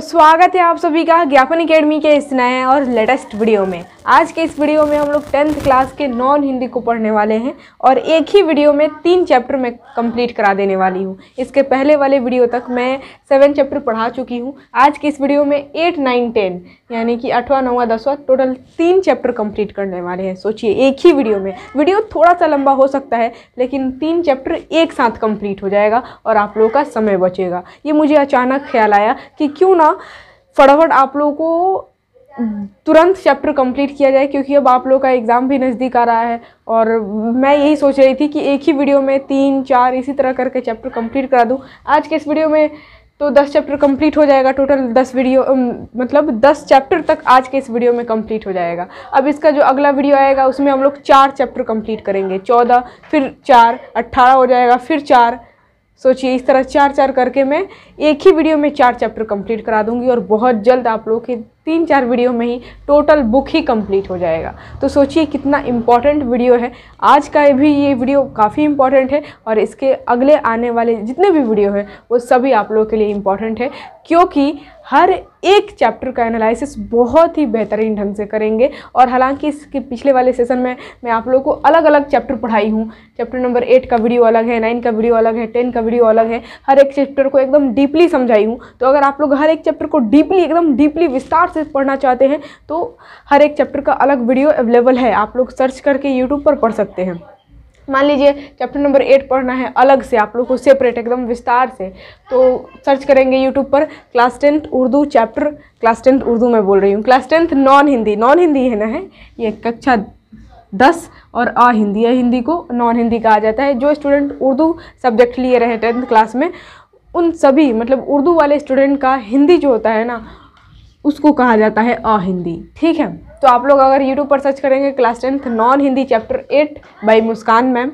स्वागत है आप सभी का ज्ञापन अकेडमी के इस नए और लेटेस्ट वीडियो में आज के इस वीडियो में हम लोग टेंथ क्लास के नॉन हिंदी को पढ़ने वाले हैं और एक ही वीडियो में तीन चैप्टर में कंप्लीट करा देने वाली हूँ इसके पहले वाले वीडियो तक मैं सेवन चैप्टर पढ़ा चुकी हूँ आज के इस वीडियो में एट नाइन टेन यानी कि आठवां नौवा दसवा टोटल तीन चैप्टर कंप्लीट करने वाले हैं सोचिए एक ही वीडियो में वीडियो थोड़ा सा लंबा हो सकता है लेकिन तीन चैप्टर एक साथ कंप्लीट हो जाएगा और आप लोगों का समय बचेगा ये मुझे अचानक ख्याल आया कि क्यों ना फटाफट आप लोगों को तुरंत चैप्टर कंप्लीट किया जाए क्योंकि अब आप लोगों का एग्ज़ाम भी नज़दीक आ रहा है और मैं यही सोच रही थी कि एक ही वीडियो में तीन चार इसी तरह करके चैप्टर कंप्लीट करा दूँ आज के इस वीडियो में तो दस चैप्टर कंप्लीट हो जाएगा टोटल दस वीडियो मतलब दस चैप्टर तक आज के इस वीडियो में कंप्लीट हो जाएगा अब इसका जो अगला वीडियो आएगा उसमें हम लोग चार चैप्टर कंप्लीट करेंगे चौदह फिर चार अट्ठारह हो जाएगा फिर चार सोचिए इस तरह चार चार करके मैं एक ही वीडियो में चार चैप्टर कंप्लीट करा दूंगी और बहुत जल्द आप लोग के तीन चार वीडियो में ही टोटल बुक ही कंप्लीट हो जाएगा तो सोचिए कितना इम्पॉर्टेंट वीडियो है आज का भी ये वीडियो काफ़ी इम्पॉर्टेंट है और इसके अगले आने वाले जितने भी वीडियो हैं वो सभी आप लोगों के लिए इम्पॉर्टेंट है क्योंकि हर एक चैप्टर का एनालिसिस बहुत ही बेहतरीन ढंग से करेंगे और हालांकि इसके पिछले वाले सेशन में मैं आप लोगों को अलग अलग चैप्टर पढ़ाई हूँ चैप्टर नंबर एट का वीडियो अलग है नाइन का वीडियो अलग है टेन का वीडियो अलग है हर एक चैप्टर को एकदम डीपली समझाई हूँ तो अगर आप लोग हर एक चैप्टर को डीपली एकदम डीपली विस्तार से पढ़ना चाहते हैं तो हर एक चैप्टर का अलग वीडियो अवेलेबल है आप लोग सर्च करके यूट्यूब पर पढ़ सकते हैं मान लीजिए चैप्टर नंबर एट पढ़ना है अलग से आप लोग को सेपरेट एकदम विस्तार से तो सर्च करेंगे यूट्यूब पर class tenth Urdu chapter class tenth Urdu में बोल रही हूँ class tenth non Hindi non Hindi है ना है ये कक्षा दस और आ हिंदी है हिंदी को नॉन हिंदी कहा जाता है जो स्टूडेंट उर्दू सब्जेक्ट लिए रहे टेंथ क्लास में उन सभी मतलब उर्दू वाले स्टूडेंट का हिंदी जो होता है ना उसको कहा जाता है अ हिंदी ठीक है तो आप लोग अगर यूट्यूब पर सर्च करेंगे class tenth non Hindi chapter eight by Muskan ma'am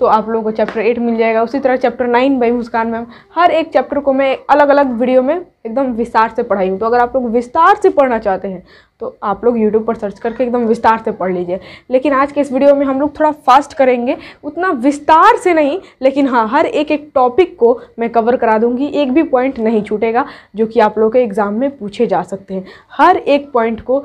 तो आप लोगों को चैप्टर एट मिल जाएगा उसी तरह chapter nine by Muskan ma'am हर एक चैप्टर को मैं अलग अलग वीडियो में एकदम विस्तार से पढ़ाई हूँ तो अगर आप लोग विस्तार से पढ़ना चाहते हैं तो आप लोग यूट्यूब पर सर्च करके एकदम विस्तार से पढ़ लीजिए लेकिन आज के इस वीडियो में हम लोग थोड़ा फास्ट करेंगे उतना विस्तार से नहीं लेकिन हाँ हर एक एक टॉपिक को मैं कवर करा दूँगी एक भी पॉइंट नहीं छूटेगा जो कि आप लोगों के एग्ज़ाम में पूछे जा सकते हैं हर एक पॉइंट को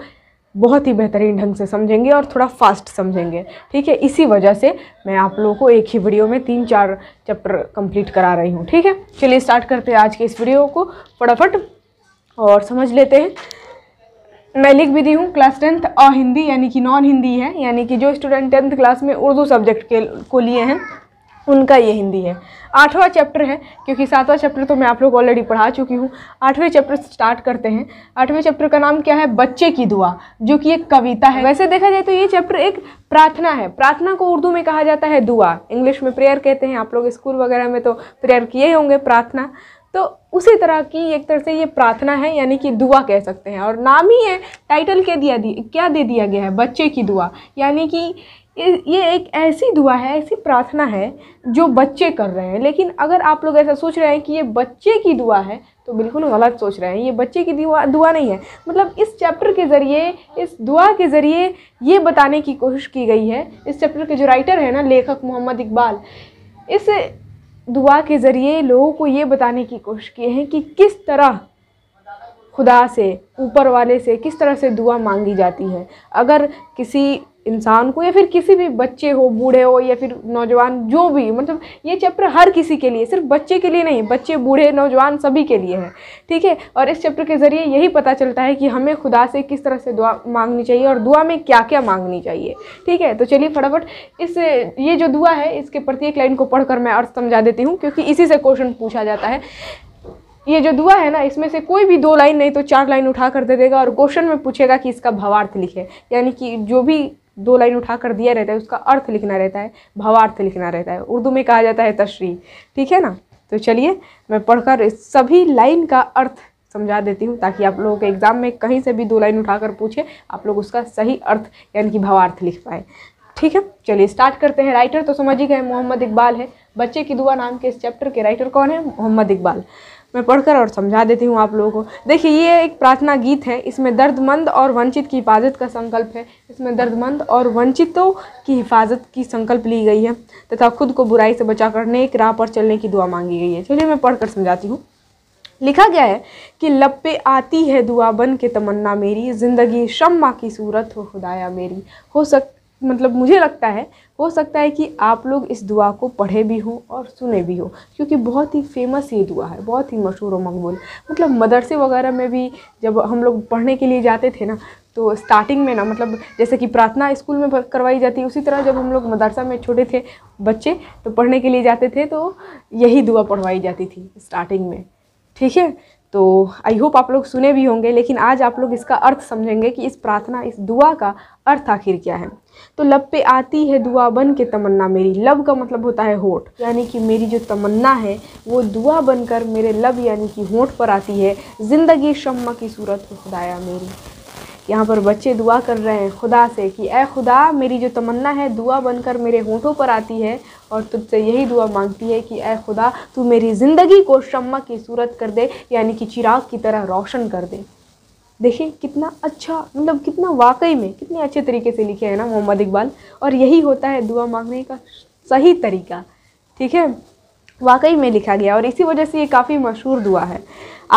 बहुत ही बेहतरीन ढंग से समझेंगे और थोड़ा फास्ट समझेंगे ठीक है इसी वजह से मैं आप लोगों को एक ही वीडियो में तीन चार चैप्टर कंप्लीट करा रही हूँ ठीक है चलिए स्टार्ट करते हैं आज के इस वीडियो को फटाफट और समझ लेते हैं मैं लिख भी दी हूँ क्लास टेंथ अ हिंदी यानी कि नॉन हिंदी है यानी कि जो स्टूडेंट टेंथ क्लास में उर्दू सब्जेक्ट के को लिए हैं उनका ये हिंदी है आठवां चैप्टर है क्योंकि सातवां चैप्टर तो मैं आप लोग ऑलरेडी पढ़ा चुकी हूँ आठवें चैप्टर स्टार्ट करते हैं आठवें चैप्टर का नाम क्या है बच्चे की दुआ जो कि एक कविता है वैसे देखा जाए तो ये चैप्टर एक प्रार्थना है प्रार्थना को उर्दू में कहा जाता है दुआ इंग्लिश में प्रेयर कहते हैं आप लोग स्कूल वगैरह में तो प्रेयर किए होंगे प्रार्थना तो उसी तरह की एक तरह से ये प्रार्थना है यानी कि दुआ कह सकते हैं और नाम ही है टाइटल क्या दिया दी क्या दे दिया गया है बच्चे की दुआ यानी कि ये एक ऐसी दुआ है ऐसी प्रार्थना है जो बच्चे कर रहे हैं लेकिन अगर आप लोग ऐसा सोच रहे हैं कि ये बच्चे की दुआ है तो बिल्कुल गलत सोच रहे हैं ये बच्चे की दुआ दुआ नहीं है मतलब इस चैप्टर के ज़रिए इस दुआ के ज़रिए ये बताने की कोशिश की गई है इस चैप्टर के जो राइटर है ना लेखक मोहम्मद इकबाल इस दुआ के ज़रिए लोगों को ये बताने की कोशिश की है कि किस तरह खुदा से ऊपर वाले से किस तरह से दुआ मांगी जाती है अगर किसी इंसान को या फिर किसी भी बच्चे हो बूढ़े हो या फिर नौजवान जो भी मतलब ये चैप्टर हर किसी के लिए सिर्फ बच्चे के लिए नहीं बच्चे बूढ़े नौजवान सभी के लिए है ठीक है और इस चैप्टर के ज़रिए यही पता चलता है कि हमें खुदा से किस तरह से दुआ मांगनी चाहिए और दुआ में क्या क्या मांगनी चाहिए ठीक है तो चलिए फटाफट इस ये जो दुआ है इसके प्रत्येक लाइन को पढ़कर मैं अर्थ समझा देती हूँ क्योंकि इसी से क्वेश्चन पूछा जाता है ये जो दुआ है ना इसमें से कोई भी दो लाइन नहीं तो चार लाइन उठा कर दे देगा और क्वेश्चन में पूछेगा कि इसका भावार्थ लिखे यानी कि जो भी दो लाइन उठा कर दिया रहता है उसका अर्थ लिखना रहता है भावार्थ लिखना रहता है उर्दू में कहा जाता है तशरी ठीक है ना तो चलिए मैं पढ़कर सभी लाइन का अर्थ समझा देती हूँ ताकि आप लोगों के एग्ज़ाम में कहीं से भी दो लाइन उठाकर पूछे आप लोग उसका सही अर्थ यानी कि भावार्थ लिख पाए ठीक है चलिए स्टार्ट करते हैं राइटर तो समझ ही गए मोहम्मद इकबाल है बच्चे की दुआ नाम के इस चैप्टर के राइटर कौन है मोहम्मद इकबाल मैं पढ़कर और समझा देती हूँ आप लोगों को देखिए ये एक प्रार्थना गीत है इसमें दर्दमंद और वंचित की हिफाजत का संकल्प है इसमें दर्दमंद और वंचितों की हिफाजत की संकल्प ली गई है तथा खुद को बुराई से बचा कर नेक राह पर चलने की दुआ मांगी गई है चलिए मैं पढ़कर समझाती हूँ लिखा गया है कि लब पे आती है दुआ बन के तमन्ना मेरी ज़िंदगी शम्मा की सूरत हो खुदाया मेरी हो सक मतलब मुझे लगता है हो सकता है कि आप लोग इस दुआ को पढ़े भी हो और सुने भी हो क्योंकि बहुत ही फेमस ये दुआ है बहुत ही मशहूर और मकबूल मतलब मदरसे वगैरह में भी जब हम लोग पढ़ने के लिए जाते थे ना तो स्टार्टिंग में ना मतलब जैसे कि प्रार्थना स्कूल में करवाई जाती है उसी तरह जब हम लोग मदरसा में छोटे थे बच्चे तो पढ़ने के लिए जाते थे तो यही दुआ पढ़वाई जाती थी स्टार्टिंग में ठीक है तो आई होप आप लोग सुने भी होंगे लेकिन आज आप लोग इसका अर्थ समझेंगे कि इस प्रार्थना इस दुआ का अर्थ आखिर क्या है तो लब पे आती है दुआ बन के तमन्ना मेरी लब का मतलब होता है होठ यानी कि मेरी जो तमन्ना है वो दुआ बनकर मेरे लब यानी कि होठ पर आती है ज़िंदगी शम्मा की सूरत खुदाया मेरी यहाँ पर बच्चे दुआ कर रहे हैं खुदा से कि ए खुदा मेरी जो तमन्ना है दुआ बनकर मेरे होठों पर आती है और तुझसे यही दुआ मांगती है कि ए खुदा तू मेरी ज़िंदगी को शम्मा की सूरत कर दे यानी कि चिराग की तरह रोशन कर दे देखिए कितना अच्छा मतलब कितना वाकई में कितने अच्छे तरीके से लिखे हैं ना मोहम्मद इकबाल और यही होता है दुआ मांगने का सही तरीका ठीक है वाकई में लिखा गया और इसी वजह से ये काफ़ी मशहूर दुआ है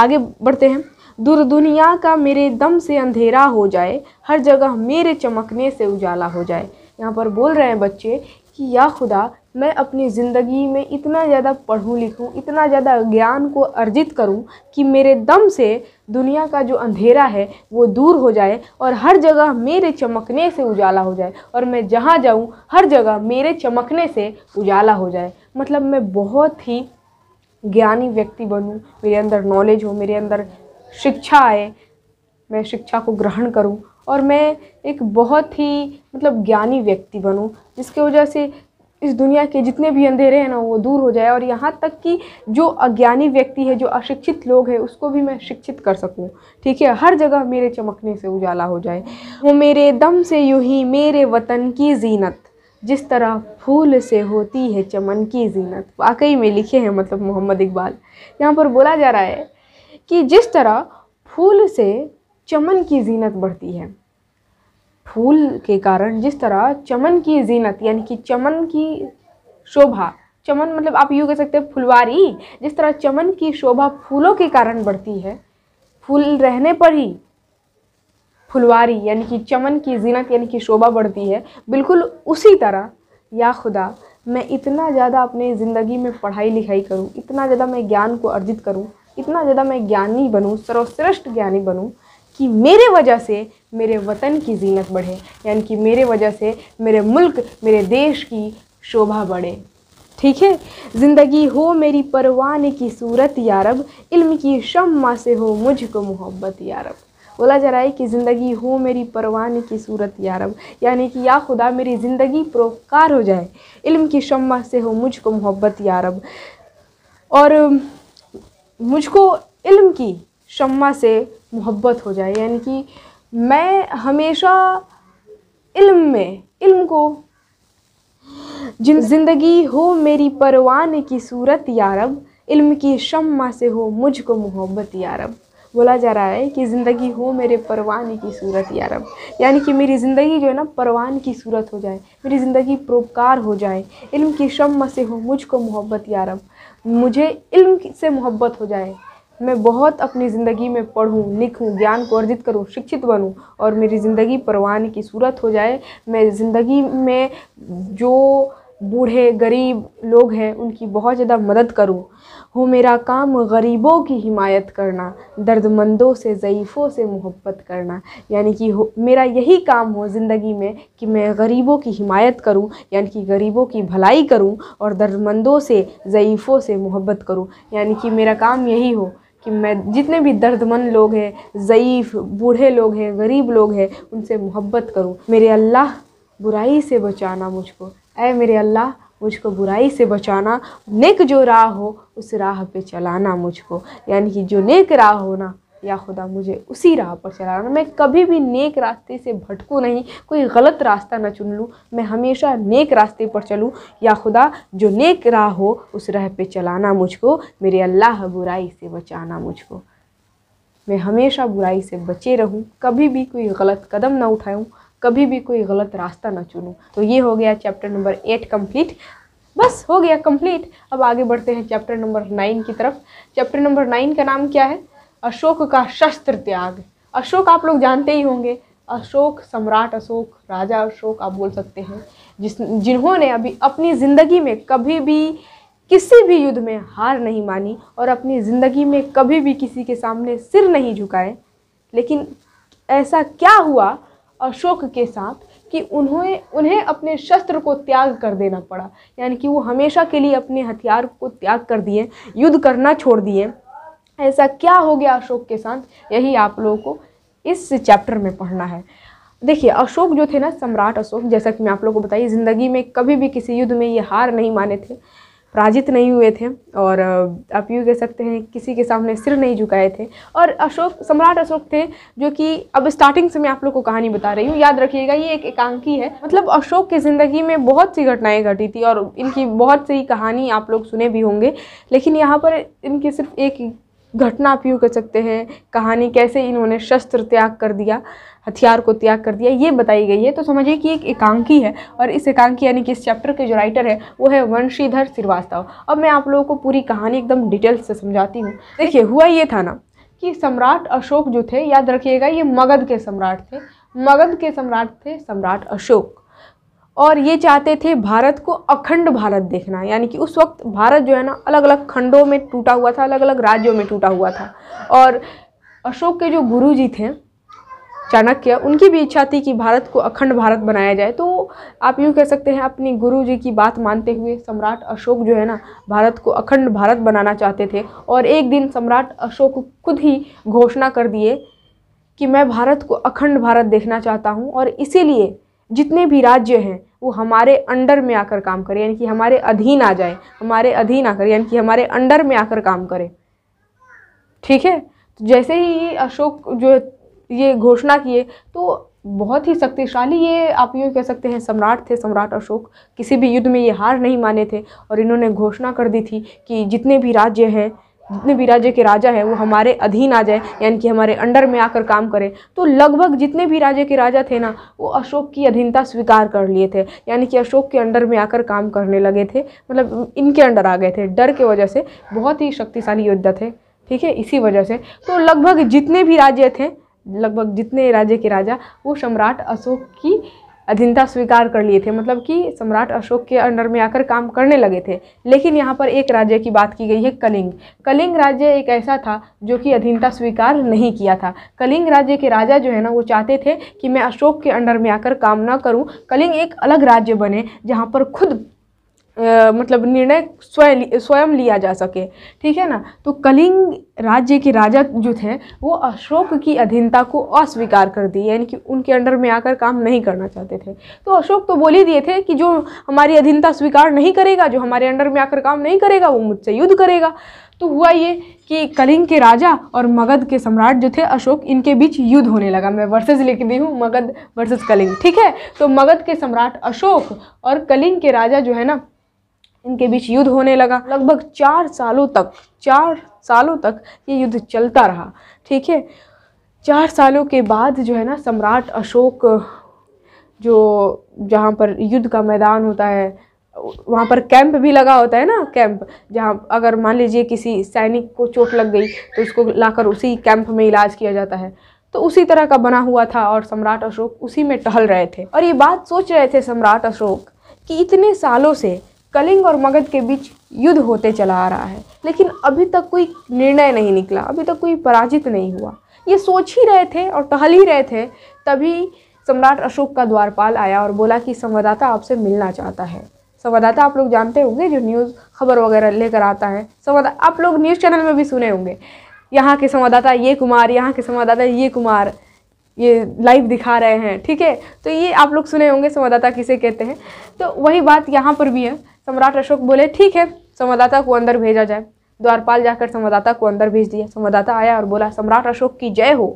आगे बढ़ते हैं दूर दुनिया का मेरे दम से अंधेरा हो जाए हर जगह मेरे चमकने से उजाला हो जाए यहाँ पर बोल रहे हैं बच्चे कि या खुदा मैं अपनी ज़िंदगी में इतना ज़्यादा पढूँ लिखूँ इतना ज़्यादा ज्ञान को अर्जित करूँ कि मेरे दम से दुनिया का जो अंधेरा है वो दूर हो जाए और हर जगह मेरे चमकने से उजाला हो जाए और मैं जहाँ जाऊँ हर जगह मेरे चमकने से उजाला हो जाए मतलब मैं बहुत ही ज्ञानी व्यक्ति बनूँ मेरे अंदर नॉलेज हो मेरे अंदर शिक्षा आए मैं शिक्षा को ग्रहण करूँ और मैं एक बहुत ही मतलब ज्ञानी व्यक्ति बनूं जिसके वजह से इस दुनिया के जितने भी अंधेरे हैं ना वो दूर हो जाए और यहाँ तक कि जो अज्ञानी व्यक्ति है जो अशिक्षित लोग हैं उसको भी मैं शिक्षित कर सकूँ ठीक है हर जगह मेरे चमकने से उजाला हो जाए वो मेरे दम से यूँ ही मेरे वतन की जीनत जिस तरह फूल से होती है चमन की जीनत वाकई में लिखे हैं मतलब मोहम्मद इकबाल यहाँ पर बोला जा रहा है कि जिस तरह फूल से चमन की जीनत बढ़ती है फूल के कारण जिस तरह चमन की जीनत यानी कि चमन की शोभा चमन मतलब आप यूँ कह सकते हैं फुलवारी जिस तरह चमन की शोभा फूलों के कारण बढ़ती है फूल रहने पर ही फुलवारी यानी कि चमन की जीनत यानी कि शोभा बढ़ती है बिल्कुल उसी तरह या खुदा मैं इतना ज़्यादा अपने ज़िंदगी में पढ़ाई लिखाई करूँ इतना ज़्यादा मैं ज्ञान को अर्जित करूँ इतना ज़्यादा मैं ज्ञानी बनूँ सर्वश्रेष्ठ ज्ञानी बनूँ कि मेरे वजह से मेरे वतन की जीनत बढ़े यानी कि मेरे वजह से मेरे मुल्क मेरे देश की शोभा बढ़े ठीक है ज़िंदगी हो मेरी परवाने की सूरत यारब इल्म की शम्मा से हो मुझको मोहब्बत यारब बोला जा रहा है कि ज़िंदगी हो मेरी परवाने की सूरत यारब यानी कि या खुदा मेरी ज़िंदगी प्रोकार हो जाए इल्म की शम्मा से हो मुझको मोहब्बत यारब और मुझको इल्म की शम्मा से मोहब्बत हो जाए यानी कि मैं हमेशा इल्म में इल्म को जिन जिंदगी हो मेरी परवान की सूरत यारब इल्म की शम्मा से हो मुझको मोहब्बत यारब बोला जा रहा है कि ज़िंदगी हो मेरे परवान की सूरत यारब यानी कि मेरी ज़िंदगी जो है ना परवान की सूरत हो जाए मेरी ज़िंदगी परोपकार हो जाए इल्म की शम्मा से हो मुझको मोहब्बत यारब मुझे इल्म से मोहब्बत हो जाए मैं बहुत अपनी ज़िंदगी में पढ़ूँ लिखूँ ज्ञान को अर्जित करूँ शिक्षित बनूँ और मेरी ज़िंदगी परवान की सूरत हो जाए मैं ज़िंदगी में जो बूढ़े गरीब लोग हैं उनकी बहुत ज़्यादा मदद करूँ हो मेरा काम गरीबों की हिमायत करना दर्दमंदों से ज़यीफ़ों से मोहब्बत करना यानी कि हो मेरा यही काम हो ज़िंदगी में कि मैं गरीबों की हिमायत करूं यानी कि गरीबों की भलाई करूं और दर्दमंदों से ज़यीफ़ों से मोहब्बत करूं यानी कि मेरा काम यही हो कि मैं जितने भी दर्दमंद लोग हैं ज़यीफ़ बूढ़े लोग हैं गरीब लोग हैं उनसे मोहब्बत करूँ मेरे अल्लाह बुराई से बचाना मुझको ऐ मेरे अल्लाह मुझको बुराई से बचाना नेक जो राह हो उस राह पे चलाना मुझको यानी कि जो नेक राह हो ना या खुदा मुझे उसी राह पर चलाना मैं कभी भी नेक रास्ते से भटकूँ नहीं कोई गलत रास्ता ना चुन लूँ मैं हमेशा नेक रास्ते पर चलूँ या खुदा जो नेक राह हो उस राह पे चलाना मुझको मेरे अल्लाह बुराई से बचाना मुझको मैं हमेशा बुराई से बचे रहूँ कभी भी कोई गलत कदम ना उठाऊँ कभी भी कोई गलत रास्ता ना चुनूँ तो ये हो गया चैप्टर नंबर एट कम्प्लीट बस हो गया कंप्लीट अब आगे बढ़ते हैं चैप्टर नंबर नाइन की तरफ चैप्टर नंबर नाइन का नाम क्या है अशोक का शस्त्र त्याग अशोक आप लोग जानते ही होंगे अशोक सम्राट अशोक राजा अशोक आप बोल सकते हैं जिस जिन्होंने अभी अपनी ज़िंदगी में कभी भी किसी भी युद्ध में हार नहीं मानी और अपनी ज़िंदगी में कभी भी किसी के सामने सिर नहीं झुकाए लेकिन ऐसा क्या हुआ अशोक के साथ कि उन्होंने उन्हें अपने शस्त्र को त्याग कर देना पड़ा यानी कि वो हमेशा के लिए अपने हथियार को त्याग कर दिए युद्ध करना छोड़ दिए ऐसा क्या हो गया अशोक के साथ यही आप लोगों को इस चैप्टर में पढ़ना है देखिए अशोक जो थे ना सम्राट अशोक जैसा कि मैं आप लोगों को बताई ज़िंदगी में कभी भी किसी युद्ध में ये हार नहीं माने थे पराजित नहीं हुए थे और आप यूँ कह सकते हैं किसी के सामने सिर नहीं झुकाए थे और अशोक सम्राट अशोक थे जो कि अब स्टार्टिंग से मैं आप लोग को कहानी बता रही हूँ याद रखिएगा ये एक एकांकी है मतलब अशोक की ज़िंदगी में बहुत सी घटनाएं घटी थी और इनकी बहुत सी कहानी आप लोग सुने भी होंगे लेकिन यहाँ पर इनकी सिर्फ एक घटना आप यूँ सकते हैं कहानी कैसे इन्होंने शस्त्र त्याग कर दिया हथियार को त्याग कर दिया ये बताई गई है तो समझिए कि एक एकांकी है और इस एकांकी यानी कि इस चैप्टर के जो राइटर है वो है वंशीधर श्रीवास्तव अब मैं आप लोगों को पूरी कहानी एकदम डिटेल से समझाती हूँ देखिए हुआ ये था ना कि सम्राट अशोक जो थे याद रखिएगा ये मगध के सम्राट थे मगध के सम्राट थे सम्राट अशोक और ये चाहते थे भारत को अखंड भारत देखना यानी कि उस वक्त भारत जो है ना अलग अलग खंडों में टूटा हुआ था अलग अलग राज्यों में टूटा हुआ था और अशोक के जो गुरु जी थे चाणक्य उनकी भी इच्छा थी कि भारत को अखंड भारत बनाया जाए तो आप यूँ कह सकते हैं अपने गुरु जी की बात मानते हुए सम्राट अशोक जो है ना भारत को अखंड भारत बनाना चाहते थे और एक दिन सम्राट अशोक खुद ही घोषणा कर दिए कि मैं भारत को अखंड भारत देखना चाहता हूँ और इसीलिए जितने भी राज्य हैं वो हमारे अंडर में आकर काम करें यानी कि हमारे अधीन आ जाए हमारे अधीन आकर यानी कि हमारे अंडर में आकर काम करें ठीक है तो जैसे ही ये अशोक जो ये घोषणा किए तो बहुत ही शक्तिशाली ये आप यूँ कह सकते हैं सम्राट थे सम्राट अशोक किसी भी युद्ध में ये हार नहीं माने थे और इन्होंने घोषणा कर दी थी कि जितने भी राज्य हैं जितने भी राज्य के राजा हैं वो हमारे अधीन आ जाए यानी कि हमारे अंडर में आकर काम करें तो लगभग जितने भी राज्य के राजा थे ना वो अशोक की अधीनता स्वीकार कर लिए थे यानी कि अशोक के अंडर में आकर काम करने लगे थे मतलब इनके अंडर आ गए थे डर के वजह से बहुत ही शक्तिशाली योद्धा थे ठीक है इसी वजह से तो लगभग जितने भी राज्य थे लगभग जितने राज्य के राजा वो सम्राट अशोक की अधीनता स्वीकार कर लिए थे मतलब कि सम्राट अशोक के अंडर में आकर काम करने लगे थे लेकिन यहाँ पर एक राज्य की बात की गई है कलिंग कलिंग राज्य एक ऐसा था जो कि अधीनता स्वीकार नहीं किया था कलिंग राज्य के राजा जो है ना वो चाहते थे कि मैं अशोक के अंडर में आकर काम ना करूँ कलिंग एक अलग राज्य बने जहाँ पर खुद आ, मतलब निर्णय स्वयं स्वयं लिया जा सके ठीक है ना तो कलिंग राज्य के राजा जो थे वो अशोक की अधीनता को अस्वीकार कर दिए यानी कि उनके अंडर में आकर काम नहीं करना चाहते थे तो अशोक तो बोल ही दिए थे कि जो हमारी अधीनता स्वीकार नहीं करेगा जो हमारे अंडर में आकर काम नहीं करेगा वो मुझसे युद्ध करेगा तो हुआ ये कि कलिंग के राजा और मगध के सम्राट जो थे अशोक इनके बीच युद्ध होने लगा मैं वर्सेस लिख दी हूँ मगध वर्सेस कलिंग ठीक है तो मगध के सम्राट अशोक और कलिंग के राजा जो है ना इनके बीच युद्ध होने लगा लगभग चार सालों तक चार सालों तक ये युद्ध चलता रहा ठीक है चार सालों के बाद जो है ना सम्राट अशोक जो जहाँ पर युद्ध का मैदान होता है वहाँ पर कैंप भी लगा होता है ना कैंप जहाँ अगर मान लीजिए किसी सैनिक को चोट लग गई तो उसको लाकर उसी कैंप में इलाज किया जाता है तो उसी तरह का बना हुआ था और सम्राट अशोक उसी में टहल रहे थे और ये बात सोच रहे थे सम्राट अशोक कि इतने सालों से कलिंग और मगध के बीच युद्ध होते चला आ रहा है लेकिन अभी तक कोई निर्णय नहीं निकला अभी तक कोई पराजित नहीं हुआ ये सोच ही रहे थे और टहल ही रहे थे तभी सम्राट अशोक का द्वारपाल आया और बोला कि संवाददाता आपसे मिलना चाहता है संवाददाता आप लोग जानते होंगे जो न्यूज़ खबर वगैरह लेकर आता है संवाददाता आप लोग न्यूज़ चैनल में भी सुने होंगे यहाँ के संवाददाता ये कुमार यहाँ के संवाददाता ये कुमार ये लाइव दिखा रहे हैं ठीक है तो ये आप लोग सुने होंगे संवाददाता किसे कहते हैं तो वही बात यहाँ पर भी है सम्राट अशोक बोले ठीक है संवाददाता को अंदर भेजा जाए द्वारपाल जाकर संवाददाता को अंदर भेज दिया संवाददाता आया और बोला सम्राट अशोक की जय हो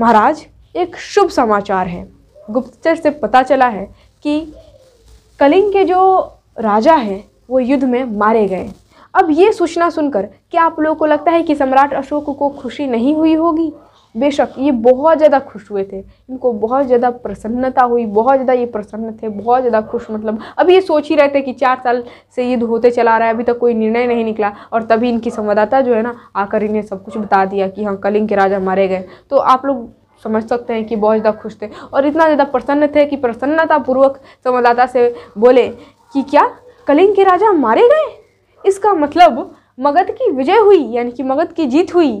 महाराज एक शुभ समाचार है गुप्तचर से पता चला है कि कलिंग के जो राजा हैं वो युद्ध में मारे गए अब ये सूचना सुनकर क्या आप लोगों को लगता है कि सम्राट अशोक को खुशी नहीं हुई होगी बेशक ये बहुत ज़्यादा खुश हुए थे इनको बहुत ज़्यादा प्रसन्नता हुई बहुत ज़्यादा ये प्रसन्न थे बहुत ज़्यादा खुश मतलब अभी ये सोच ही रहे थे कि चार साल से युद्ध होते चला रहा है अभी तक कोई निर्णय नहीं निकला और तभी इनकी संवाददाता जो है ना आकर इन्हें सब कुछ बता दिया कि हाँ कलिंग के राजा मारे गए तो आप लोग समझ सकते हैं कि बहुत ज़्यादा खुश थे और इतना ज़्यादा प्रसन्न थे कि प्रसन्नतापूर्वक संवाददाता से बोले कि क्या कलिंग के राजा मारे गए इसका मतलब मगध की विजय हुई यानी कि मगध की जीत हुई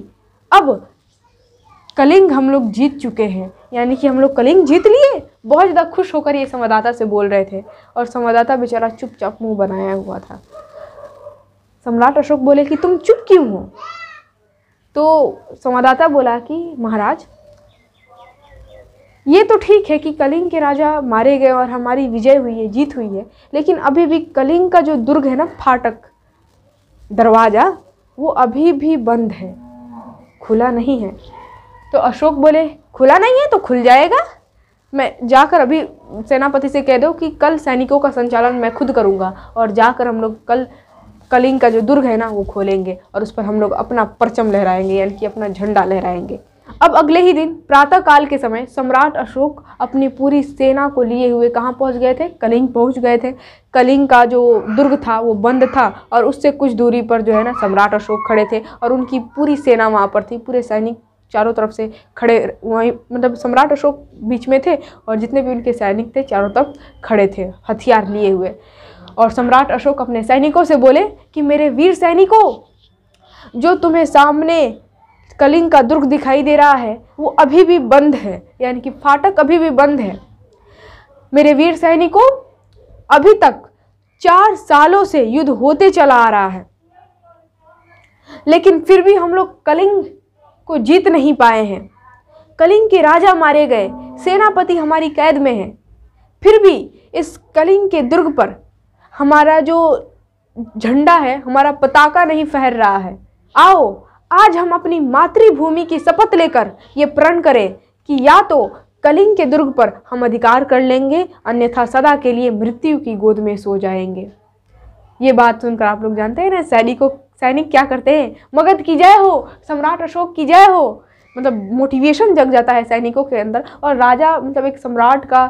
अब कलिंग हम लोग जीत चुके हैं यानी कि हम लोग कलिंग जीत लिए बहुत ज़्यादा खुश होकर ये संवाददाता से बोल रहे थे और संवाददाता बेचारा चुपचाप मुंह बनाया हुआ था सम्राट अशोक बोले कि तुम चुप क्यों हो तो संवाददाता बोला कि महाराज ये तो ठीक है कि कलिंग के राजा मारे गए और हमारी विजय हुई है जीत हुई है लेकिन अभी भी कलिंग का जो दुर्ग है ना फाटक दरवाज़ा वो अभी भी बंद है खुला नहीं है तो अशोक बोले खुला नहीं है तो खुल जाएगा मैं जाकर अभी सेनापति से कह दो कि कल सैनिकों का संचालन मैं खुद करूँगा और जाकर हम लोग कल कलिंग का जो दुर्ग है ना वो खोलेंगे और उस पर हम लोग अपना परचम लहराएंगे यानी कि अपना झंडा लहराएंगे अब अगले ही दिन प्रातः काल के समय सम्राट अशोक अपनी पूरी सेना को लिए हुए कहाँ पहुँच गए थे कलिंग पहुँच गए थे कलिंग का जो दुर्ग था वो बंद था और उससे कुछ दूरी पर जो है ना सम्राट अशोक खड़े थे और उनकी पूरी सेना वहाँ पर थी पूरे सैनिक चारों तरफ से खड़े वहीं मतलब सम्राट अशोक बीच में थे और जितने भी उनके सैनिक थे चारों तरफ खड़े थे हथियार लिए हुए और सम्राट अशोक अपने सैनिकों से बोले कि मेरे वीर सैनिकों जो तुम्हें सामने कलिंग का दुर्ग दिखाई दे रहा है वो अभी भी बंद है यानी कि फाटक अभी भी बंद है मेरे वीर सैनिकों अभी तक चार सालों से युद्ध होते चला आ रहा है लेकिन फिर भी हम लोग कलिंग को जीत नहीं पाए हैं कलिंग के राजा मारे गए सेनापति हमारी कैद में है फिर भी इस कलिंग के दुर्ग पर हमारा जो झंडा है हमारा पताका नहीं फहर रहा है आओ आज हम अपनी मातृभूमि की शपथ लेकर ये प्रण करें कि या तो कलिंग के दुर्ग पर हम अधिकार कर लेंगे अन्यथा सदा के लिए मृत्यु की गोद में सो जाएंगे ये बात सुनकर आप लोग जानते हैं ना सैडी को सैनिक क्या करते हैं मगध की जय हो सम्राट अशोक की जय हो मतलब मोटिवेशन जग जाता है सैनिकों के अंदर और राजा मतलब एक सम्राट का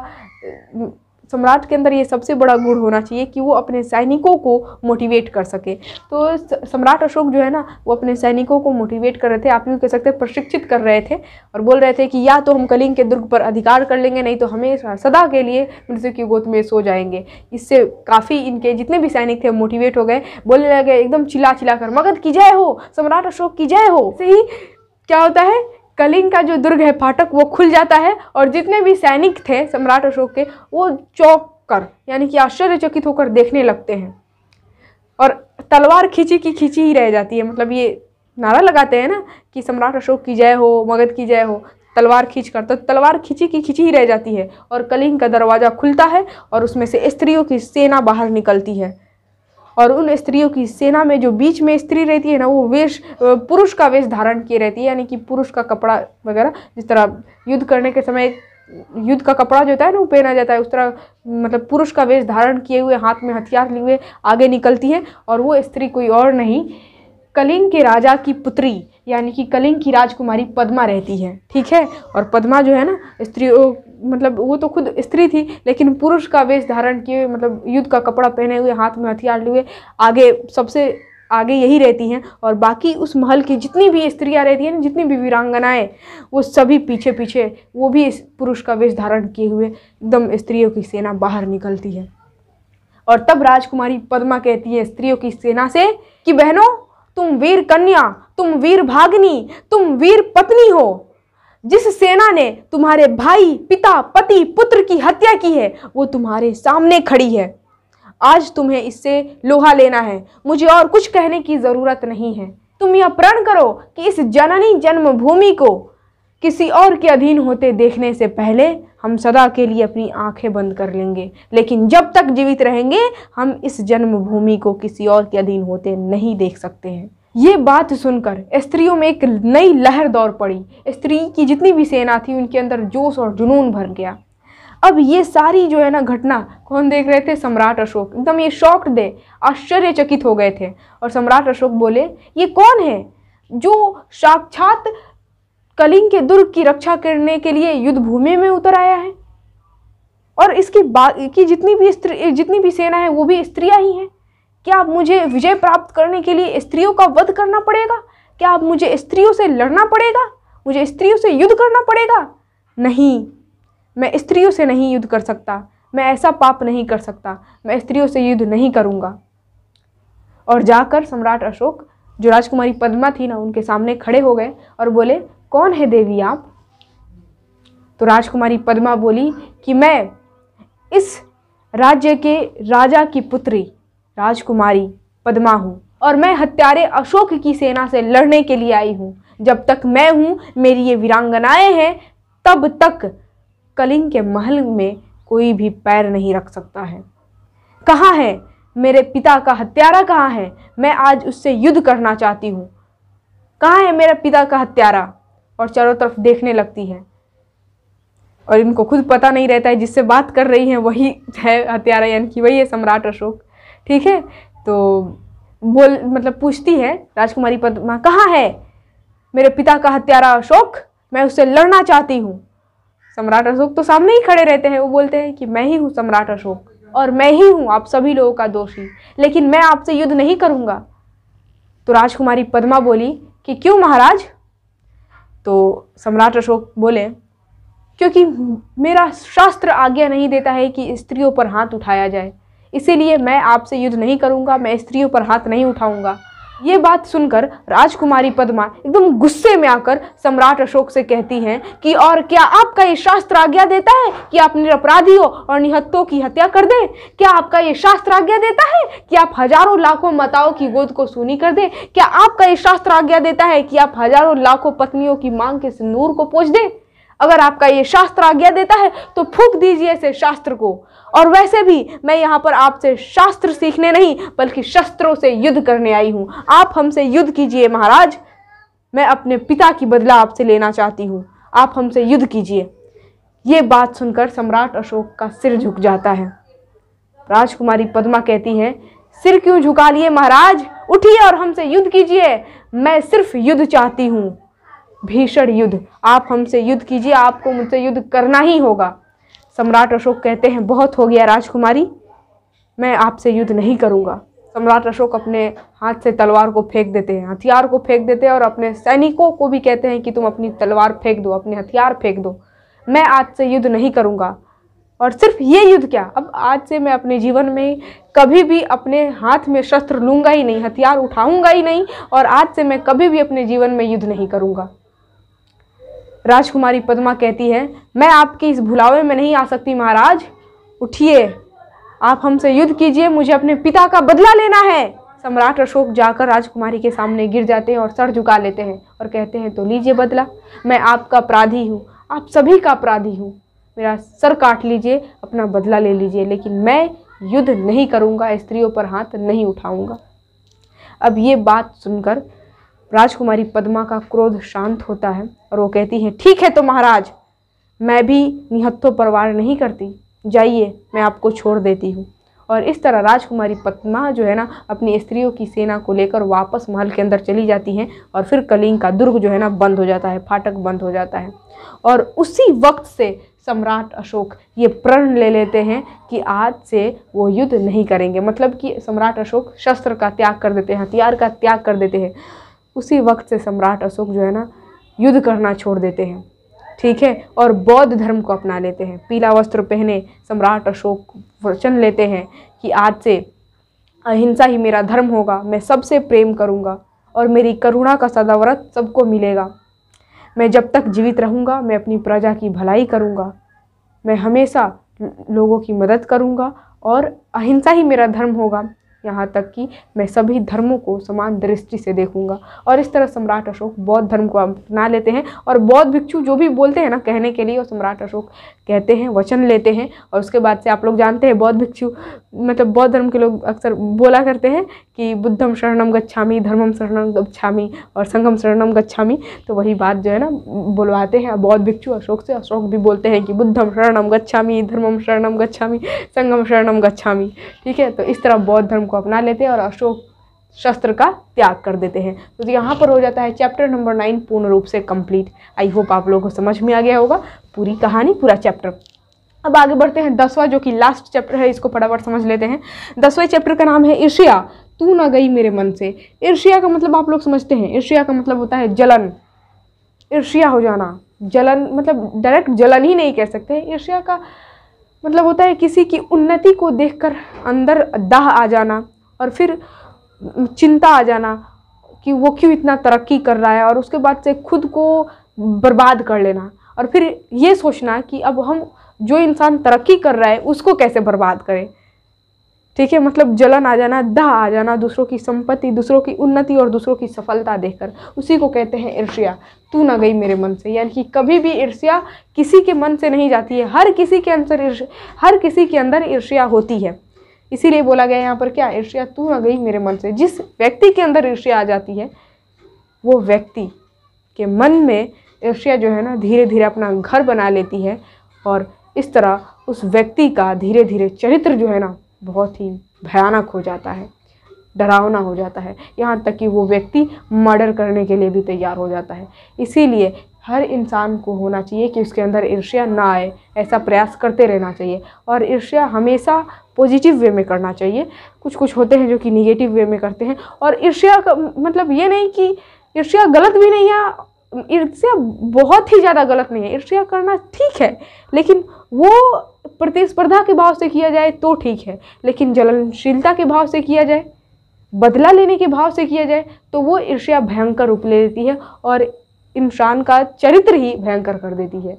सम्राट के अंदर ये सबसे बड़ा गुण होना चाहिए कि वो अपने सैनिकों को मोटिवेट कर सके तो सम्राट अशोक जो है ना वो अपने सैनिकों को मोटिवेट कर रहे थे आप यूँ कह सकते प्रशिक्षित कर रहे थे और बोल रहे थे कि या तो हम कलिंग के दुर्ग पर अधिकार कर लेंगे नहीं तो हमें सदा के लिए मृत्यु की गोद में सो जाएंगे इससे काफ़ी इनके जितने भी सैनिक थे मोटिवेट हो गए बोलने लगे एकदम चिल्ला चिल्ला कर मगध की जय हो सम्राट अशोक की जय हो से ही क्या होता है कलिंग का जो दुर्ग है फाटक वो खुल जाता है और जितने भी सैनिक थे सम्राट अशोक के वो चौक कर यानी कि आश्चर्यचकित होकर देखने लगते हैं और तलवार खींची की खींची ही रह जाती है मतलब ये नारा लगाते हैं ना कि सम्राट अशोक की जय हो मगध की जय हो तलवार खींच कर तो तलवार खींची की खींची ही रह जाती है और कलिंग का दरवाज़ा खुलता है और उसमें से स्त्रियों की सेना बाहर निकलती है और उन स्त्रियों की सेना में जो बीच में स्त्री रहती है ना वो वेश पुरुष का वेश धारण किए रहती है यानी कि पुरुष का कपड़ा वगैरह जिस तरह युद्ध करने के समय युद्ध का कपड़ा जो होता है ना वो पहना जाता है उस तरह मतलब पुरुष का वेश धारण किए हुए हाथ में हथियार लिए हुए आगे निकलती है और वो स्त्री कोई और नहीं कलिंग के राजा की पुत्री यानी कि कलिंग की राजकुमारी पद्मा रहती है ठीक है और पद्मा जो है ना स्त्रियों मतलब वो तो खुद स्त्री थी लेकिन पुरुष का वेश धारण किए मतलब युद्ध का कपड़ा पहने हुए हाथ में हथियार लिए आगे सबसे आगे यही रहती हैं और बाकी उस महल की जितनी भी स्त्रियाँ रहती हैं जितनी भी वीरांगनाएँ वो सभी पीछे पीछे वो भी इस पुरुष का वेश धारण किए हुए एकदम स्त्रियों की सेना बाहर निकलती है और तब राजकुमारी पद्मा कहती है स्त्रियों की सेना से कि बहनों तुम वीर कन्या तुम वीर भागनी तुम वीर पत्नी हो जिस सेना ने तुम्हारे भाई पिता पति पुत्र की हत्या की है वो तुम्हारे सामने खड़ी है आज तुम्हें इससे लोहा लेना है मुझे और कुछ कहने की ज़रूरत नहीं है तुम यह प्रण करो कि इस जननी जन्मभूमि को किसी और के अधीन होते देखने से पहले हम सदा के लिए अपनी आंखें बंद कर लेंगे लेकिन जब तक जीवित रहेंगे हम इस जन्मभूमि को किसी और के अधीन होते नहीं देख सकते हैं ये बात सुनकर स्त्रियों में एक नई लहर दौड़ पड़ी स्त्री की जितनी भी सेना थी उनके अंदर जोश और जुनून भर गया अब ये सारी जो है ना घटना कौन देख रहे थे सम्राट अशोक एकदम ये शौक दे आश्चर्यचकित हो गए थे और सम्राट अशोक बोले ये कौन है जो साक्षात कलिंग के दुर्ग की रक्षा करने के लिए युद्ध भूमि में उतर आया है और इसकी बाकी जितनी भी स्त्री जितनी भी सेना है वो भी स्त्रियां ही हैं क्या आप मुझे विजय प्राप्त करने के लिए स्त्रियों का वध करना पड़ेगा क्या आप मुझे स्त्रियों से लड़ना पड़ेगा मुझे स्त्रियों से युद्ध करना पड़ेगा नहीं मैं स्त्रियों से नहीं युद्ध कर सकता मैं ऐसा पाप नहीं कर सकता मैं स्त्रियों से युद्ध नहीं करूँगा और जाकर सम्राट अशोक जो राजकुमारी पद्मा थी ना उनके सामने खड़े हो गए और बोले कौन है देवी आप तो राजकुमारी पद्मा बोली कि मैं इस राज्य के राजा की पुत्री राजकुमारी पद्मा हूँ और मैं हत्यारे अशोक की सेना से लड़ने के लिए आई हूँ जब तक मैं हूँ मेरी ये वीरांगनाएं हैं तब तक कलिंग के महल में कोई भी पैर नहीं रख सकता है कहाँ है मेरे पिता का हत्यारा कहाँ है मैं आज उससे युद्ध करना चाहती हूँ कहाँ है मेरे पिता का हत्यारा और चारों तरफ देखने लगती है और इनको खुद पता नहीं रहता है जिससे बात कर रही हैं वही है हत्यारा यानी कि वही है सम्राट अशोक ठीक है तो बोल मतलब पूछती है राजकुमारी पद्मा कहाँ है मेरे पिता का हत्यारा अशोक मैं उससे लड़ना चाहती हूँ सम्राट अशोक तो सामने ही खड़े रहते हैं वो बोलते हैं कि मैं ही हूँ सम्राट अशोक और मैं ही हूँ आप सभी लोगों का दोषी लेकिन मैं आपसे युद्ध नहीं करूँगा तो राजकुमारी पद्मा बोली कि क्यों महाराज तो सम्राट अशोक बोले क्योंकि मेरा शास्त्र आज्ञा नहीं देता है कि स्त्रियों पर हाथ उठाया जाए इसीलिए मैं आपसे युद्ध नहीं करूँगा मैं स्त्रियों पर हाथ नहीं उठाऊँगा ये बात सुनकर राजकुमारी पद्मा एकदम गुस्से में आकर सम्राट अशोक से कहती हैं कि और क्या आपका ये शास्त्र आज्ञा देता है कि आप निरपराधियों और निहत्तों की हत्या कर दें क्या आपका ये शास्त्र आज्ञा देता है कि आप हजारों लाखों माताओं की गोद को सूनी कर दें क्या आपका ये शास्त्र आज्ञा देता है कि आप हजारों लाखों पत्नियों की मांग के सिंदूर को पोच दें अगर आपका ये शास्त्र आज्ञा देता है तो फूक दीजिए इसे शास्त्र को और वैसे भी मैं यहाँ पर आपसे शास्त्र सीखने नहीं बल्कि शस्त्रों से युद्ध करने आई हूँ आप हमसे युद्ध कीजिए महाराज मैं अपने पिता की बदला आपसे लेना चाहती हूँ आप हमसे युद्ध कीजिए ये बात सुनकर सम्राट अशोक का सिर झुक जाता है राजकुमारी पद्मा कहती है सिर क्यों झुका लिए महाराज उठिए और हमसे युद्ध कीजिए मैं सिर्फ युद्ध चाहती हूँ भीषण युद्ध आप हमसे युद्ध कीजिए आपको मुझसे युद्ध करना ही होगा सम्राट अशोक कहते हैं बहुत हो गया राजकुमारी मैं आपसे युद्ध नहीं करूँगा सम्राट अशोक अपने हाथ से तलवार को फेंक देते हैं हथियार को फेंक देते हैं और अपने सैनिकों को भी कहते हैं कि तुम अपनी तलवार फेंक दो अपने हथियार फेंक दो मैं आज से युद्ध नहीं करूँगा और सिर्फ ये युद्ध क्या अब आज से मैं अपने जीवन में कभी भी अपने हाथ में शस्त्र लूँगा ही नहीं हथियार उठाऊँगा ही नहीं और आज से मैं कभी भी अपने जीवन में युद्ध नहीं करूँगा राजकुमारी पद्मा कहती है मैं आपके इस भुलावे में नहीं आ सकती महाराज उठिए आप हमसे युद्ध कीजिए मुझे अपने पिता का बदला लेना है सम्राट अशोक जाकर राजकुमारी के सामने गिर जाते हैं और सर झुका लेते हैं और कहते हैं तो लीजिए बदला मैं आपका अपराधी हूँ आप सभी का अपराधी हूँ मेरा सर काट लीजिए अपना बदला ले लीजिए लेकिन मैं युद्ध नहीं करूँगा स्त्रियों पर हाथ नहीं उठाऊँगा अब ये बात सुनकर राजकुमारी पद्मा का क्रोध शांत होता है और वो कहती है ठीक है तो महाराज मैं भी निहत्थों परवाह नहीं करती जाइए मैं आपको छोड़ देती हूँ और इस तरह राजकुमारी पद्मा जो है ना अपनी स्त्रियों की सेना को लेकर वापस महल के अंदर चली जाती हैं और फिर कलिंग का दुर्ग जो है ना बंद हो जाता है फाटक बंद हो जाता है और उसी वक्त से सम्राट अशोक ये प्रण ले लेते हैं कि आज से वो युद्ध नहीं करेंगे मतलब कि सम्राट अशोक शस्त्र का त्याग कर देते हैं हथियार का त्याग कर देते हैं उसी वक्त से सम्राट अशोक जो है ना युद्ध करना छोड़ देते हैं ठीक है और बौद्ध धर्म को अपना लेते हैं पीला वस्त्र पहने सम्राट अशोक वचन लेते हैं कि आज से अहिंसा ही मेरा धर्म होगा मैं सबसे प्रेम करूँगा और मेरी करुणा का सदाव्रत सबको मिलेगा मैं जब तक जीवित रहूँगा मैं अपनी प्रजा की भलाई करूँगा मैं हमेशा लोगों की मदद करूँगा और अहिंसा ही मेरा धर्म होगा यहाँ तक कि मैं सभी धर्मों को समान दृष्टि से देखूंगा और इस तरह सम्राट अशोक बौद्ध धर्म को अपना लेते हैं और बौद्ध भिक्षु जो भी बोलते हैं ना कहने के लिए और सम्राट अशोक कहते हैं वचन लेते हैं और उसके बाद से आप लोग जानते हैं बौद्ध भिक्षु मतलब बौद्ध धर्म के लोग अक्सर बोला करते हैं कि बुद्धम शरणम गच्छामी धर्मम शरणम गच्छामी और संगम शरणम गच्छामी तो वही बात जो है ना बुलवाते हैं बौद्ध भिक्षु अशोक से अशोक भी बोलते हैं कि बुद्धम शरणम गच्छामी धर्मम शरणम गच्छामी संगम शरणम गच्छामी ठीक है तो इस तरह बौद्ध धर्म को अपना लेते हैं और अशोक शस्त्र का त्याग कर देते हैं तो यहाँ पर हो जाता है चैप्टर नंबर नाइन पूर्ण रूप से कंप्लीट आई होप आप लोगों को समझ में आ गया होगा पूरी कहानी पूरा चैप्टर अब आगे बढ़ते हैं दसवां जो कि लास्ट चैप्टर है इसको फटाफट समझ लेते हैं दसवें चैप्टर का नाम है ईर्ष्या तू ना गई मेरे मन से ईर्ष्या का मतलब आप लोग समझते हैं ईर्ष्या का मतलब होता है जलन ईर्ष्या हो जाना जलन मतलब डायरेक्ट जलन ही नहीं कह सकते ईर्ष्या का मतलब होता है किसी की उन्नति को देखकर अंदर दाह आ जाना और फिर चिंता आ जाना कि वो क्यों इतना तरक्की कर रहा है और उसके बाद से खुद को बर्बाद कर लेना और फिर ये सोचना कि अब हम जो इंसान तरक्की कर रहा है उसको कैसे बर्बाद करें ठीक है मतलब जलन आ जाना दह आ जाना दूसरों की संपत्ति दूसरों की उन्नति और दूसरों की सफलता देखकर उसी को कहते हैं ईर्ष्या तू ना गई मेरे मन से यानी कि कभी भी ईर्ष्या किसी के मन से नहीं जाती है हर किसी के अंदर हर किसी के अंदर ईर्ष्या होती है इसीलिए बोला गया यहाँ पर क्या ईर्ष्या तू आ गई मेरे मन से जिस व्यक्ति के अंदर ईर्ष्या आ जाती है वो व्यक्ति के मन में ईर्ष्या जो है ना धीरे धीरे अपना घर बना लेती है और इस तरह उस व्यक्ति का धीरे धीरे चरित्र जो है ना बहुत ही भयानक हो जाता है डरावना हो जाता है यहाँ तक कि वो व्यक्ति मर्डर करने के लिए भी तैयार हो जाता है इसीलिए हर इंसान को होना चाहिए कि उसके अंदर ईर्ष्या ना आए ऐसा प्रयास करते रहना चाहिए और ईर्ष्या हमेशा पॉजिटिव वे में करना चाहिए कुछ कुछ होते हैं जो कि निगेटिव वे में करते हैं और ईर्ष्या का मतलब ये नहीं कि ईर्ष्या गलत भी नहीं है ईर्ष्या बहुत ही ज़्यादा गलत नहीं है ईर्ष्या करना ठीक है लेकिन वो प्रतिस्पर्धा के भाव से किया जाए तो ठीक है लेकिन जलनशीलता के भाव से किया जाए बदला लेने के भाव से किया जाए तो वो ईर्ष्या भयंकर रूप ले लेती है और इंसान का चरित्र ही भयंकर कर देती है